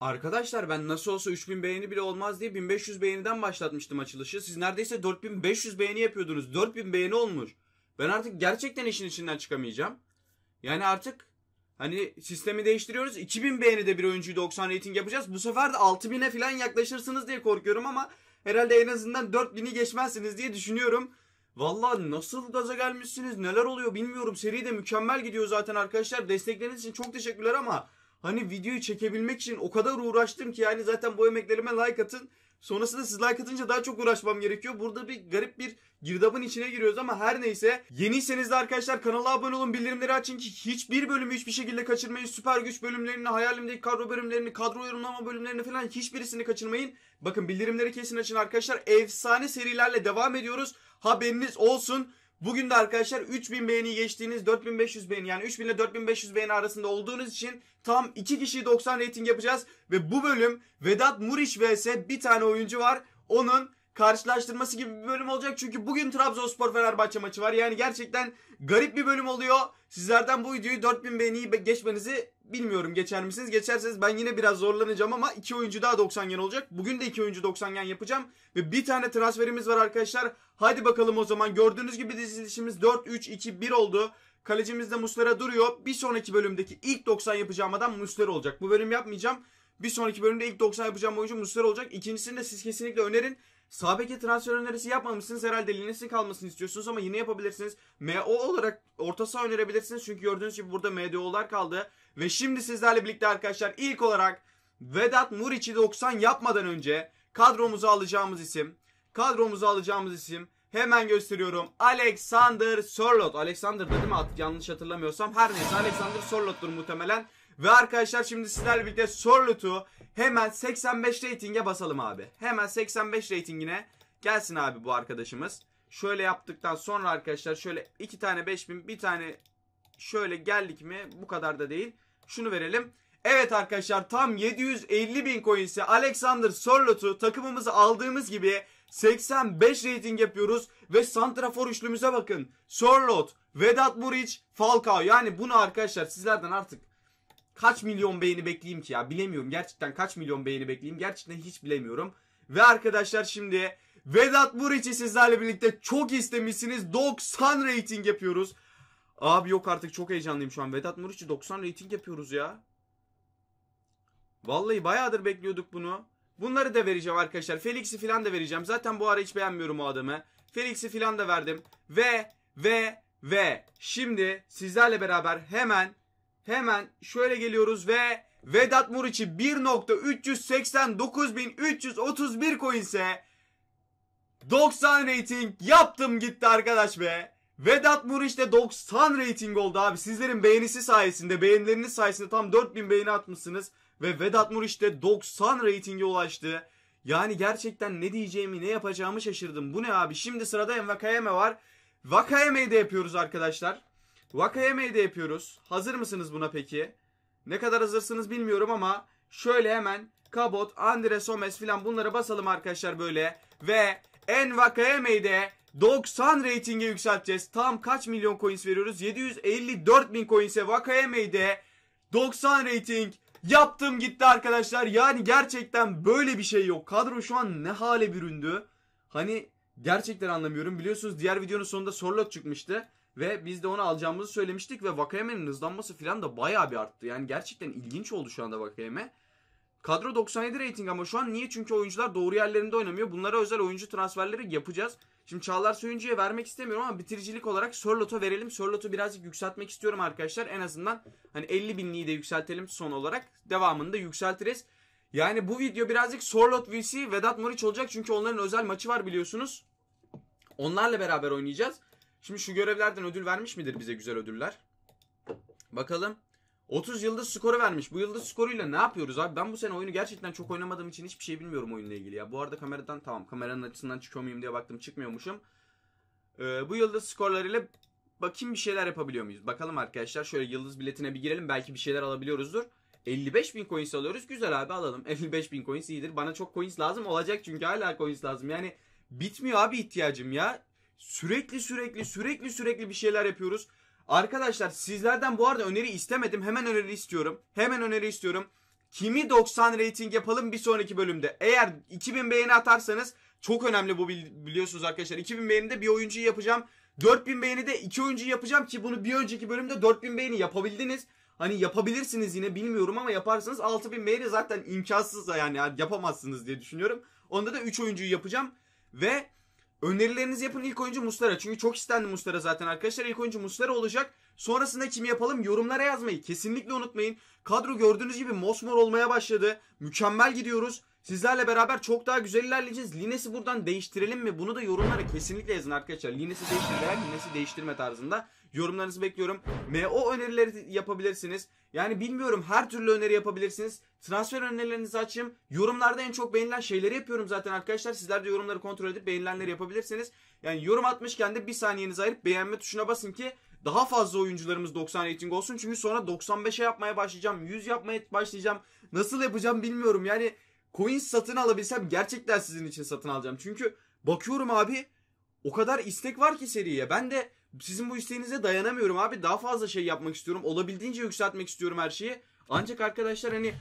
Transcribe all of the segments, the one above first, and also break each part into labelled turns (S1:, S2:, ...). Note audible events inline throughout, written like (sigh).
S1: Arkadaşlar ben nasıl olsa 3000 beğeni bile olmaz diye 1500 beğeniden başlatmıştım açılışı. Siz neredeyse 4500 beğeni yapıyordunuz. 4000 beğeni olmuş. Ben artık gerçekten işin içinden çıkamayacağım. Yani artık hani sistemi değiştiriyoruz. 2000 beğeni de bir oyuncuyu 90 rating yapacağız. Bu sefer de 6000'e falan yaklaşırsınız diye korkuyorum ama herhalde en azından 4000'i geçmezsiniz diye düşünüyorum. Vallahi nasıl gaza gelmişsiniz neler oluyor bilmiyorum. Seri de mükemmel gidiyor zaten arkadaşlar. Destekleriniz için çok teşekkürler ama Hani videoyu çekebilmek için o kadar uğraştım ki yani zaten bu emeklerime like atın. Sonrasında siz like atınca daha çok uğraşmam gerekiyor. Burada bir garip bir girdabın içine giriyoruz ama her neyse. Yeniyseniz de arkadaşlar kanala abone olun, bildirimleri açın ki hiçbir bölümü hiçbir şekilde kaçırmayın. Süper güç bölümlerini, hayalimdeki kadro bölümlerini, kadro yorumlama bölümlerini falan hiçbirisini kaçırmayın. Bakın bildirimleri kesin açın arkadaşlar. Efsane serilerle devam ediyoruz. Haberiniz olsun. Bugün de arkadaşlar 3000 beğeni geçtiğiniz 4500 beğeni yani 3000 ile 4500 beğeni arasında olduğunuz için tam 2 kişi 90 rating yapacağız. Ve bu bölüm Vedat Muriç vs bir tane oyuncu var. Onun karşılaştırması gibi bir bölüm olacak. Çünkü bugün Trabzonspor Fenerbahçe maçı var. Yani gerçekten garip bir bölüm oluyor. Sizlerden bu videoyu 4000 beğeni geçmenizi Bilmiyorum geçer misiniz? Geçerseniz ben yine biraz zorlanacağım ama iki oyuncu daha 90 yen olacak. Bugün de iki oyuncu 90 yen yapacağım. Ve bir tane transferimiz var arkadaşlar. Hadi bakalım o zaman. Gördüğünüz gibi dizilişimiz 4-3-2-1 oldu. Kalecimiz de Muslera duruyor. Bir sonraki bölümdeki ilk 90 yapacağım adam Muslera olacak. Bu bölüm yapmayacağım. Bir sonraki bölümde ilk 90 yapacağım oyuncu Muslera olacak. İkincisini de siz kesinlikle önerin. Sağ transfer önerisi yapmamışsınız. Herhalde Linus'in kalmasını istiyorsunuz ama yine yapabilirsiniz. MO olarak orta saha önerebilirsiniz. Çünkü gördüğünüz gibi burada MDO'lar kaldı. Ve şimdi sizlerle birlikte arkadaşlar ilk olarak Vedat Muriç'i 90 yapmadan önce kadromuzu alacağımız isim. kadromuzu alacağımız isim hemen gösteriyorum. Alexander Sorlot. Alexander dedim mi? Yanlış hatırlamıyorsam. Her neyse Alexander Sorlot'tur muhtemelen. Ve arkadaşlar şimdi sizlerle birlikte Sorlot'u hemen 85 reytinge basalım abi. Hemen 85 reytingine gelsin abi bu arkadaşımız. Şöyle yaptıktan sonra arkadaşlar şöyle iki tane 5000 bir tane şöyle geldik mi bu kadar da değil şunu verelim. Evet arkadaşlar tam 750 bin coins'e Alexander Sorlot'u takımımızı aldığımız gibi 85 rating yapıyoruz ve santrafor üçlümüze bakın. Sorlot, Vedat Buric, Falcao. Yani bunu arkadaşlar sizlerden artık kaç milyon beğeni bekleyeyim ki ya bilemiyorum. Gerçekten kaç milyon beğeni bekleyeyim gerçekten hiç bilemiyorum. Ve arkadaşlar şimdi Vedat Buric'i sizlerle birlikte çok istemişsiniz. 90 rating yapıyoruz. Abi yok artık çok heyecanlıyım şu an. Vedat Muriç'i 90 rating yapıyoruz ya. Vallahi bayağıdır bekliyorduk bunu. Bunları da vereceğim arkadaşlar. Felix'i falan da vereceğim. Zaten bu ara hiç beğenmiyorum o adamı. Felix'i falan da verdim. Ve ve ve şimdi sizlerle beraber hemen hemen şöyle geliyoruz ve Vedat Muriç'i 1.389.331 coinse 90 rating yaptım gitti arkadaş be. Vedat Muriç'te 90 rating oldu abi. Sizlerin beğenisi sayesinde, beğenileriniz sayesinde tam 4000 beğeni atmışsınız. Ve Vedat Muriç'te 90 ratinge ulaştı. Yani gerçekten ne diyeceğimi, ne yapacağımı şaşırdım. Bu ne abi? Şimdi sırada Vakayeme var. Vakayeme'yi de yapıyoruz arkadaşlar. Vakayeme'yi de yapıyoruz. Hazır mısınız buna peki? Ne kadar hazırsınız bilmiyorum ama şöyle hemen Kabot, Andre Somes filan bunlara basalım arkadaşlar böyle. Ve en Vakayeme'yi de 90 reytinge yükselteceğiz. Tam kaç milyon coins veriyoruz? 754 bin coins'e Vakayeme'de 90 rating yaptım gitti arkadaşlar. Yani gerçekten böyle bir şey yok. Kadro şu an ne hale büründü. Hani gerçekten anlamıyorum. Biliyorsunuz diğer videonun sonunda Sorlot çıkmıştı. Ve biz de onu alacağımızı söylemiştik ve Vakayeme'nin hızlanması falan da bayağı bir arttı. Yani gerçekten ilginç oldu şu anda Vakayeme. Kadro 97 rating ama şu an niye? Çünkü oyuncular doğru yerlerinde oynamıyor. Bunlara özel oyuncu transferleri yapacağız. Şimdi Çağlar Soyuncu'ya vermek istemiyorum ama bitiricilik olarak Sörlot'a verelim. Sörlot'u birazcık yükseltmek istiyorum arkadaşlar. En azından hani 50 binliği de yükseltelim son olarak. Devamını da yükseltiriz. Yani bu video birazcık Sorlot VC Vedat Muriç olacak. Çünkü onların özel maçı var biliyorsunuz. Onlarla beraber oynayacağız. Şimdi şu görevlerden ödül vermiş midir bize güzel ödüller? Bakalım. 30 yıldız skoru vermiş. Bu yıldız skoruyla ne yapıyoruz abi? Ben bu sene oyunu gerçekten çok oynamadığım için hiçbir şey bilmiyorum oyunla ilgili ya. Bu arada kameradan tamam kameranın açısından çıkıyor muyum diye baktım çıkmıyormuşum. Ee, bu yıldız skorlarıyla bakayım bir şeyler yapabiliyor muyuz? Bakalım arkadaşlar şöyle yıldız biletine bir girelim. Belki bir şeyler alabiliyoruzdur. 55 bin coins alıyoruz. Güzel abi alalım. 55 (laughs) bin coins iyidir. Bana çok coins lazım olacak çünkü hala coins lazım. Yani bitmiyor abi ihtiyacım ya. Sürekli sürekli sürekli sürekli bir şeyler yapıyoruz. Arkadaşlar sizlerden bu arada öneri istemedim. Hemen öneri istiyorum. Hemen öneri istiyorum. Kimi 90 rating yapalım bir sonraki bölümde. Eğer 2000 beğeni atarsanız çok önemli bu biliyorsunuz arkadaşlar. 2000 beğeninde bir oyuncuyu yapacağım. 4000 beğeni de iki oyuncuyu yapacağım ki bunu bir önceki bölümde 4000 beğeni yapabildiniz. Hani yapabilirsiniz yine bilmiyorum ama yaparsınız 6000 beğeni zaten imkansız da yani yapamazsınız diye düşünüyorum. Onda da 3 oyuncuyu yapacağım ve Önerilerinizi yapın ilk oyuncu Mustara Çünkü çok istendi Mustara zaten arkadaşlar. İlk oyuncu Mustara olacak. Sonrasında kim yapalım yorumlara yazmayı kesinlikle unutmayın. Kadro gördüğünüz gibi mosmor olmaya başladı. Mükemmel gidiyoruz. Sizlerle beraber çok daha güzel ilerleyeceğiz. Lines'i buradan değiştirelim mi? Bunu da yorumlara kesinlikle yazın arkadaşlar. Lines'i değiştir veya Lines'i değiştirme tarzında yorumlarınızı bekliyorum. MO önerileri yapabilirsiniz. Yani bilmiyorum her türlü öneri yapabilirsiniz. Transfer önerilerinizi açayım. Yorumlarda en çok beğenilen şeyleri yapıyorum zaten arkadaşlar. Sizler de yorumları kontrol edip beğenilenleri yapabilirsiniz. Yani yorum atmışken de bir saniyenizi ayırıp beğenme tuşuna basın ki daha fazla oyuncularımız 90 rating olsun. Çünkü sonra 95'e yapmaya başlayacağım. 100 yapmaya başlayacağım. Nasıl yapacağım bilmiyorum. Yani coin satın alabilsem gerçekten sizin için satın alacağım. Çünkü bakıyorum abi o kadar istek var ki seriye. Ben de sizin bu isteğinize dayanamıyorum abi. Daha fazla şey yapmak istiyorum. Olabildiğince yükseltmek istiyorum her şeyi. Ancak arkadaşlar hani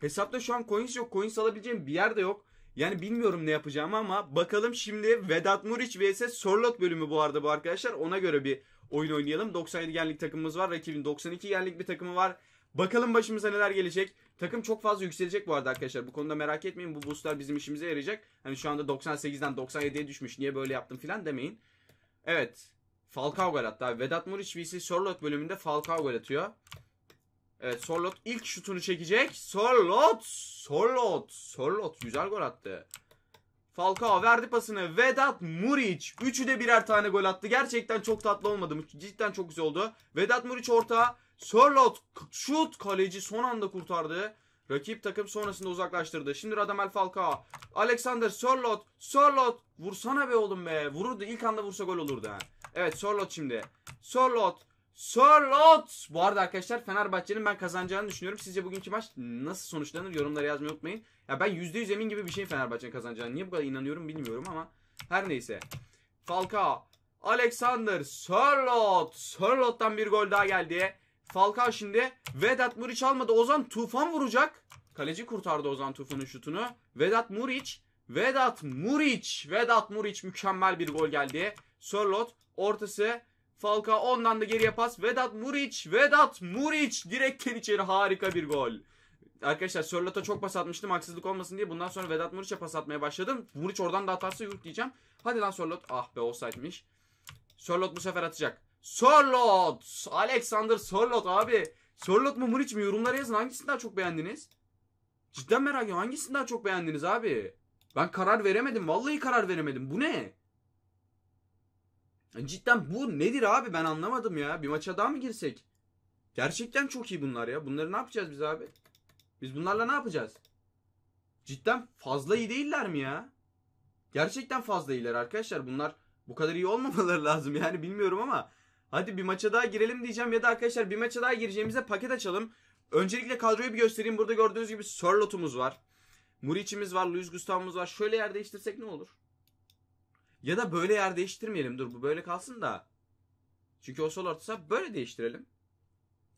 S1: hesapta şu an coins yok. Coins alabileceğim bir yer de yok. Yani bilmiyorum ne yapacağım ama bakalım şimdi Vedat Muriç vs Sorlot bölümü bu arada bu arkadaşlar. Ona göre bir oyun oynayalım. 97 genlik takımımız var. Rakibin 92 genlik bir takımı var. Bakalım başımıza neler gelecek. Takım çok fazla yükselecek bu arada arkadaşlar. Bu konuda merak etmeyin. Bu boostlar bizim işimize yarayacak. Hani şu anda 98'den 97'ye düşmüş. Niye böyle yaptım filan demeyin. Evet. Falcao gol attı Vedat Muriç vs Sorlot bölümünde Falcao gol atıyor. Evet Sorlot ilk şutunu çekecek. Sorlot! Sorlot! Sorlot güzel gol attı. Falcao verdi pasını. Vedat Muriç. Üçü de birer tane gol attı. Gerçekten çok tatlı olmadı mı? Cidden çok güzel oldu. Vedat Muriç orta. Sherlock şut kaleci son anda kurtardı. Rakip takım sonrasında uzaklaştırdı. Şimdi Radamel Falcao. Alexander Sörlot. Sörlot. Vursana be oğlum be. Vururdu. İlk anda vursa gol olurdu. Ha. Evet Sörlot şimdi. Sörlot. Sörlot. Bu arada arkadaşlar Fenerbahçe'nin ben kazanacağını düşünüyorum. Sizce bugünkü maç nasıl sonuçlanır? Yorumlara yazmayı unutmayın. Ya ben %100 emin gibi bir şey Fenerbahçe'nin kazanacağını. Niye bu kadar inanıyorum bilmiyorum ama. Her neyse. Falcao. Alexander Sörlot. Sörlot'tan bir gol daha geldi. Falcao şimdi Vedat Muriç almadı. Ozan Tufan vuracak. Kaleci kurtardı Ozan Tufan'ın şutunu. Vedat Muriç. Vedat Muriç. Vedat Muriç mükemmel bir gol geldi. Sörlot ortası. Falcao ondan da geriye pas. Vedat Muriç. Vedat Muriç. Direkten içeri harika bir gol. Arkadaşlar Sörlot'a çok pas atmıştım. Haksızlık olmasın diye bundan sonra Vedat Muriç'e pas atmaya başladım. Muriç oradan da atarsa yurt diyeceğim. Hadi lan Sörlot. Ah be olsaymış. Sörlot bu sefer atacak. Sorlot. Alexander Sorlot abi. Sorlot mu Muriç mi? Yorumlara yazın. Hangisini daha çok beğendiniz? Cidden merak ediyorum. Hangisini daha çok beğendiniz abi? Ben karar veremedim. Vallahi karar veremedim. Bu ne? E, cidden bu nedir abi? Ben anlamadım ya. Bir maça daha mı girsek? Gerçekten çok iyi bunlar ya. Bunları ne yapacağız biz abi? Biz bunlarla ne yapacağız? Cidden fazla iyi değiller mi ya? Gerçekten fazla iyiler arkadaşlar. Bunlar bu kadar iyi olmamaları (laughs) lazım yani bilmiyorum ama Hadi bir maça daha girelim diyeceğim ya da arkadaşlar bir maça daha gireceğimize paket açalım. Öncelikle kadroyu bir göstereyim. Burada gördüğünüz gibi Sörlot'umuz var. Muriç'imiz var, Luis Gustavo'muz var. Şöyle yer değiştirsek ne olur? Ya da böyle yer değiştirmeyelim. Dur bu böyle kalsın da. Çünkü o sol ortası böyle değiştirelim.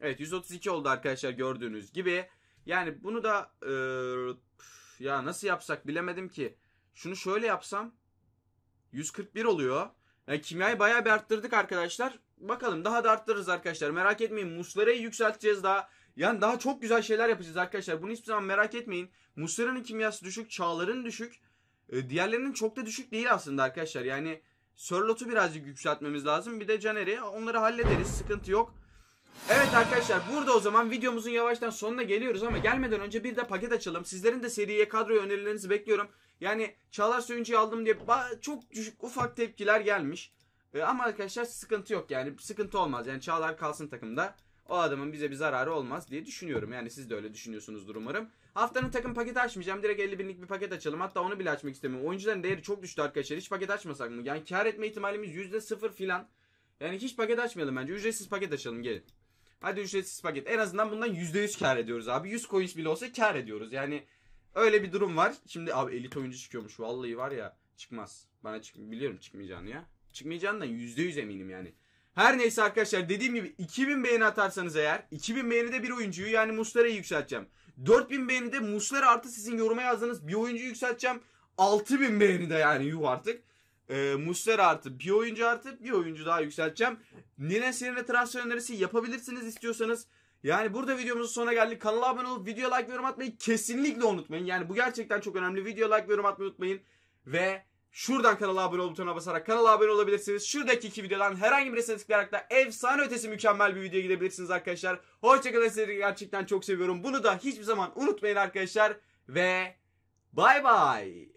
S1: Evet 132 oldu arkadaşlar gördüğünüz gibi. Yani bunu da e, ya nasıl yapsak bilemedim ki. Şunu şöyle yapsam 141 oluyor. Yani kimyayı bayağı bir arttırdık arkadaşlar. Bakalım daha da arttırırız arkadaşlar. Merak etmeyin Muslera'yı yükselteceğiz daha. Yani daha çok güzel şeyler yapacağız arkadaşlar. Bunu hiçbir zaman merak etmeyin. Muslera'nın kimyası düşük, Çağlar'ın düşük. Ee, diğerlerinin çok da düşük değil aslında arkadaşlar. Yani Sörlot'u birazcık yükseltmemiz lazım. Bir de Caner'i onları hallederiz. Sıkıntı yok. Evet arkadaşlar burada o zaman videomuzun yavaştan sonuna geliyoruz ama gelmeden önce bir de paket açalım. Sizlerin de seriye kadroya önerilerinizi bekliyorum. Yani Çağlar Söyüncü'yü aldım diye çok düşük ufak tepkiler gelmiş. E, ama arkadaşlar sıkıntı yok yani sıkıntı olmaz. Yani Çağlar kalsın takımda. O adamın bize bir zararı olmaz diye düşünüyorum. Yani siz de öyle düşünüyorsunuzdur umarım. Haftanın takım paketi açmayacağım. Direkt 50 binlik bir paket açalım. Hatta onu bile açmak istemiyorum. Oyuncuların değeri çok düştü arkadaşlar. Hiç paket açmasak mı? Yani kar etme ihtimalimiz %0 filan. Yani hiç paket açmayalım bence. Ücretsiz paket açalım gelin. Hadi ücretsiz paket. En azından bundan %100 kar ediyoruz abi. 100 coins bile olsa kar ediyoruz. Yani öyle bir durum var. Şimdi abi elit oyuncu çıkıyormuş. Vallahi var ya çıkmaz. Bana çık biliyorum çıkmayacağını ya çıkmayacağından %100 eminim yani. Her neyse arkadaşlar dediğim gibi 2000 beğeni atarsanız eğer 2000 beğenide bir oyuncuyu yani Muslera'yı yükselteceğim. 4000 beğenide Muslera artı sizin yoruma yazdığınız bir oyuncu yükselteceğim. 6000 beğenide yani yuh artık. E, Muslera artı bir oyuncu artı bir oyuncu daha yükselteceğim. Nine Serine transfer önerisi yapabilirsiniz istiyorsanız. Yani burada videomuzun sonuna geldik. Kanala abone olup video like ve yorum atmayı kesinlikle unutmayın. Yani bu gerçekten çok önemli. Video like ve yorum atmayı unutmayın. Ve Şuradan kanala abone ol butonuna basarak kanala abone olabilirsiniz. Şuradaki iki videodan herhangi birisine tıklayarak da efsane ötesi mükemmel bir videoya gidebilirsiniz arkadaşlar. Hoşçakalın sizleri gerçekten çok seviyorum. Bunu da hiçbir zaman unutmayın arkadaşlar. Ve bay bay.